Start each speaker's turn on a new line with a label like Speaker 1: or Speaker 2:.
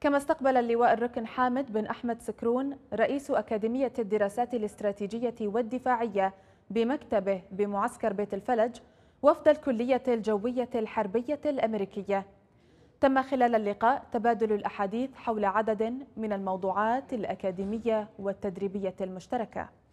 Speaker 1: كما استقبل اللواء الركن حامد بن أحمد سكرون رئيس أكاديمية الدراسات الاستراتيجية والدفاعية بمكتبه بمعسكر بيت الفلج وفد الكلية الجوية الحربية الأمريكية تم خلال اللقاء تبادل الأحاديث حول عدد من الموضوعات الأكاديمية والتدريبية المشتركة